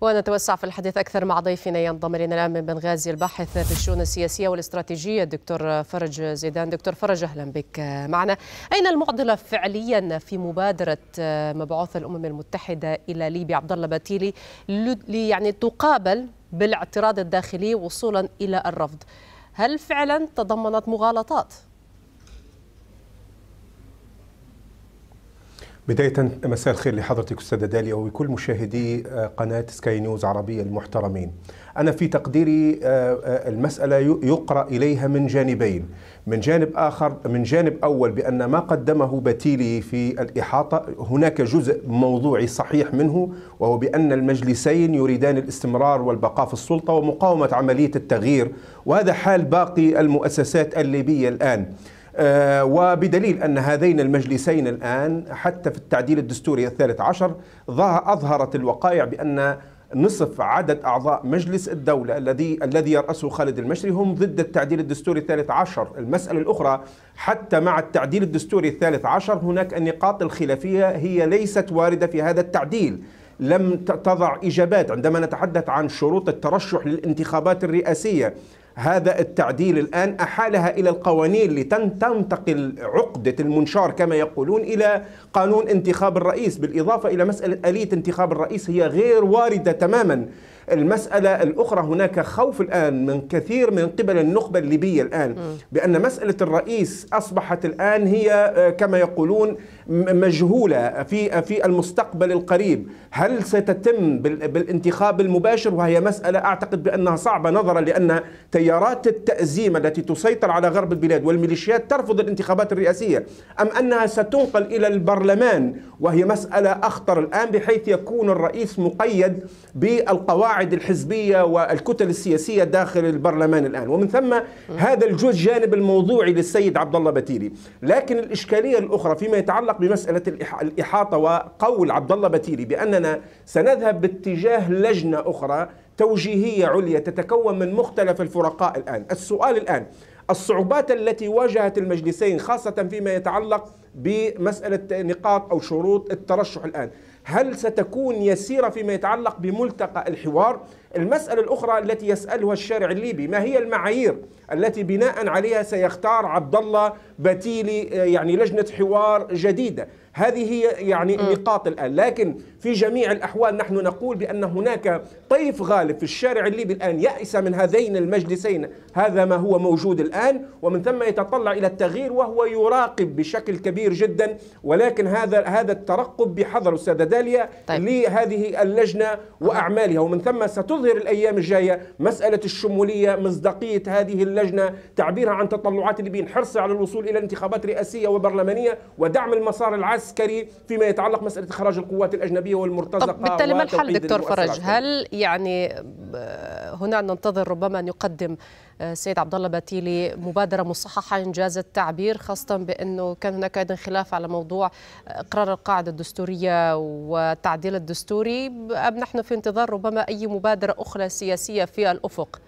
ونتوسع في الحديث أكثر مع ضيفنا ينضم إلينا الآن من بنغازي الباحث في الشؤون السياسية والاستراتيجية الدكتور فرج زيدان دكتور فرج أهلا بك معنا أين المعضلة فعليا في مبادرة مبعوث الأمم المتحدة إلى ليبيا عبد الله باتيلي يعني تقابل بالاعتراض الداخلي وصولا إلى الرفض هل فعلا تضمنت مغالطات؟ بداية مساء الخير لحضرتك أستاذة داليا ولكل مشاهدي آه، قناة سكاي نيوز عربية المحترمين أنا في تقديري آه، آه، المسألة يقرأ إليها من جانبين من جانب آخر من جانب أول بأن ما قدمه بتيلي في الإحاطة هناك جزء موضوعي صحيح منه وهو بأن المجلسين يريدان الاستمرار والبقاء في السلطة ومقاومة عملية التغيير وهذا حال باقي المؤسسات الليبية الآن آه، وبدليل أن هذين المجلسين الآن حتى في التعديل الدستوري الثالث عشر أظهرت الوقائع بأن نصف عدد أعضاء مجلس الدولة الذي الذي يرأسه خالد المشري هم ضد التعديل الدستوري الثالث عشر المسألة الأخرى حتى مع التعديل الدستوري الثالث عشر هناك النقاط الخلافية هي ليست واردة في هذا التعديل لم تضع إجابات عندما نتحدث عن شروط الترشح للانتخابات الرئاسية هذا التعديل الآن أحالها إلى القوانين لتنتقل عقدة المنشار كما يقولون إلى قانون انتخاب الرئيس بالإضافة إلى مسألة آلية انتخاب الرئيس هي غير واردة تماما المسألة الأخرى هناك خوف الآن من كثير من قبل النخبة الليبية الآن بأن مسألة الرئيس أصبحت الآن هي آه، كما يقولون مجهولة في في المستقبل القريب هل ستتم بالانتخاب المباشر وهي مسألة أعتقد بأنها صعبة نظرا لأن تيارات التأزيم التي تسيطر على غرب البلاد والميليشيات ترفض الانتخابات الرئاسية أم أنها ستنقل إلى البرلمان وهي مسألة أخطر الآن بحيث يكون الرئيس مقيد بالقواعد الحزبية والكتل السياسية داخل البرلمان الآن ومن ثم هذا الجزء جانب الموضوعي للسيد عبد الله بتيري لكن الإشكالية الأخرى فيما يتعلق فقط بمسألة الإحاطة وقول عبد الله بتيري بأننا سنذهب باتجاه لجنة أخرى توجيهية عليا تتكون من مختلف الفرقاء الآن السؤال الآن الصعوبات التي واجهت المجلسين خاصة فيما يتعلق بمسألة نقاط أو شروط الترشح الآن هل ستكون يسيرة فيما يتعلق بملتقى الحوار؟ المسألة الأخرى التي يسألها الشارع الليبي ما هي المعايير التي بناء عليها سيختار عبد الله بتيلي آه، يعني لجنة حوار جديدة هذه هي يعني النقاط الآن لكن في جميع الأحوال نحن نقول بأن هناك طيف غالب في الشارع الليبي الآن يأس من هذين المجلسين هذا ما هو موجود الآن ومن ثم يتطلع إلى التغيير وهو يراقب بشكل كبير جدا ولكن هذا هذا الترقب بحذر أستاذة داليا طيب. لهذه اللجنة وأعمالها ومن ثم ستظهر الأيام الجاية مسألة الشمولية مصداقية هذه اللجنة تعبيرها عن تطلعات الليبيين حرصها على الوصول إلى انتخابات رئاسية وبرلمانية ودعم المسار العسكري عسكري فيما يتعلق مسألة إخراج القوات الأجنبية والمرتزقة طب بالتالي ما الحل دكتور فرج هل يعني آه، هنا ننتظر ربما أن يقدم آه، السيد عبد الله باتيلي مبادرة مصححة إنجاز التعبير خاصة بأنه كان هناك أيضا خلاف على موضوع آه، إقرار القاعدة الدستورية والتعديل الدستوري أم نحن في انتظار ربما أي مبادرة أخرى سياسية في الأفق؟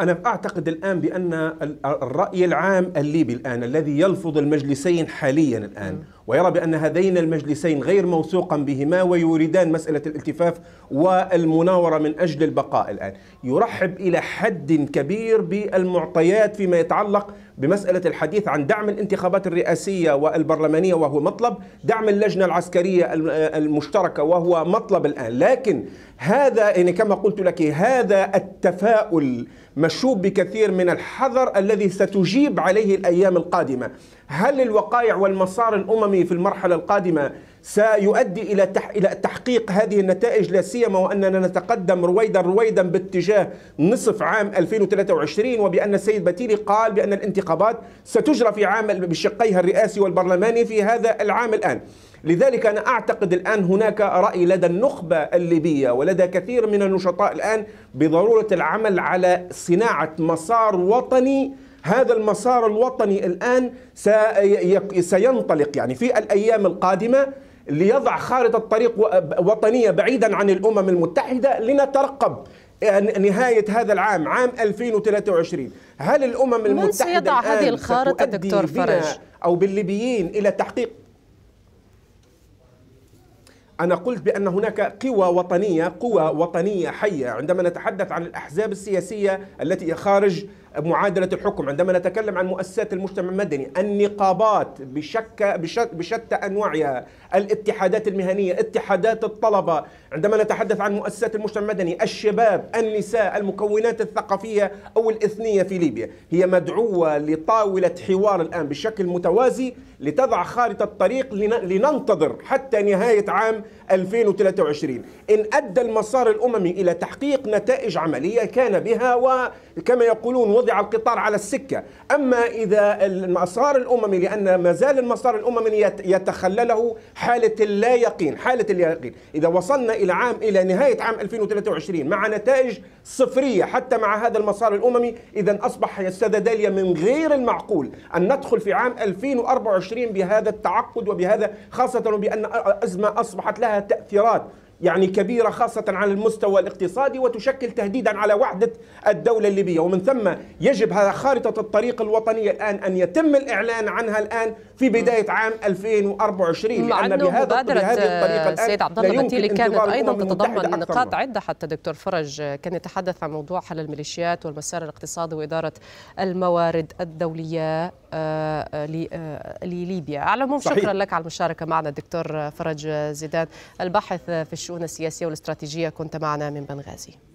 أنا أعتقد الآن بأن الرأي العام الليبي الآن الذي يلفظ المجلسين حاليا الآن ويرى بأن هذين المجلسين غير موثوقا بهما ويريدان مسألة الالتفاف والمناورة من أجل البقاء الآن يرحب إلى حد كبير بالمعطيات فيما يتعلق بمسألة الحديث عن دعم الانتخابات الرئاسية والبرلمانية وهو مطلب دعم اللجنة العسكرية المشتركة وهو مطلب الآن لكن هذا يعني كما قلت لك هذا التفاؤل مشوب بكثير من الحذر الذي ستجيب عليه الايام القادمه. هل الوقائع والمسار الاممي في المرحله القادمه سيؤدي الى تح... الى تحقيق هذه النتائج لا سيما واننا نتقدم رويدا رويدا باتجاه نصف عام 2023 وبان السيد بتيلي قال بان الانتخابات ستجرى في عام بشقيها الرئاسي والبرلماني في هذا العام الان. لذلك أنا أعتقد الآن هناك رأي لدى النخبة الليبية ولدى كثير من النشطاء الآن بضرورة العمل على صناعة مسار وطني هذا المسار الوطني الآن سينطلق يعني في الأيام القادمة ليضع خارطة طريق وطنية بعيدا عن الأمم المتحدة لنترقب نهاية هذا العام عام 2023 هل الأمم المتحدة من سيضع هذه الخارطة دكتور فرج أو بالليبيين إلى تحقيق أنا قلت بأن هناك قوى وطنية قوى وطنية حية عندما نتحدث عن الأحزاب السياسية التي خارج معادلة الحكم عندما نتكلم عن مؤسسات المجتمع المدني النقابات بشك بشتى أنواعها الاتحادات المهنية اتحادات الطلبة عندما نتحدث عن مؤسسات المجتمع المدني الشباب النساء المكونات الثقافية أو الإثنية في ليبيا هي مدعوة لطاولة حوار الآن بشكل متوازي لتضع خارطة طريق لننتظر حتى نهاية عام 2023 إن أدى المسار الأممي إلى تحقيق نتائج عملية كان بها وكما يقولون وضع القطار على السكة أما إذا المسار الأممي لأن ما زال المسار الأممي يتخلله حالة اللا يقين حالة اليقين إذا وصلنا إلى عام إلى نهاية عام 2023 مع نتائج صفرية حتى مع هذا المسار الأممي إذا أصبح يا داليا من غير المعقول أن ندخل في عام 2024 بهذا التعقد وبهذا خاصة وبأن أزمة أصبحت لها تأثيرات يعني كبيرة خاصة على المستوى الاقتصادي وتشكل تهديدا على وحدة الدولة الليبية ومن ثم يجب هذا خارطة الطريق الوطنية الآن أن يتم الإعلان عنها الآن في بداية عام 2024 مع لأن بهذا بهذه الطريقة الآن سيد عبد الله بتيلي كانت أيضا تتضمن نقاط عدة حتى دكتور فرج كان يتحدث عن موضوع حل الميليشيات والمسار الاقتصادي وإدارة الموارد الدولية آه، آه، لليبيا على العموم شكرا لك على المشاركة معنا دكتور فرج زيدان الباحث في الشؤون الشؤون السياسية والاستراتيجية كنت معنا من بنغازي